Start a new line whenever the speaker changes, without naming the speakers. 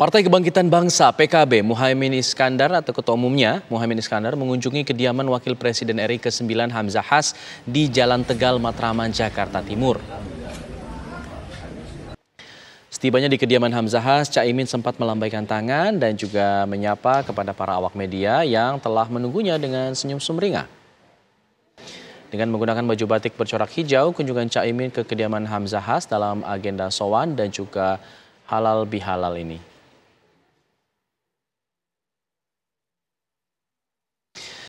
Partai Kebangkitan Bangsa PKB Muhaimin Iskandar atau ketua umumnya Muhaimin Iskandar mengunjungi kediaman Wakil Presiden RI ke-9 Hamzah Has di Jalan Tegal Matraman Jakarta Timur. Setibanya di kediaman Hamzah Has, Caimin sempat melambaikan tangan dan juga menyapa kepada para awak media yang telah menunggunya dengan senyum sumringah. Dengan menggunakan baju batik bercorak hijau, kunjungan Caimin ke kediaman Hamzah Has dalam agenda Sowan dan juga halal bihalal ini.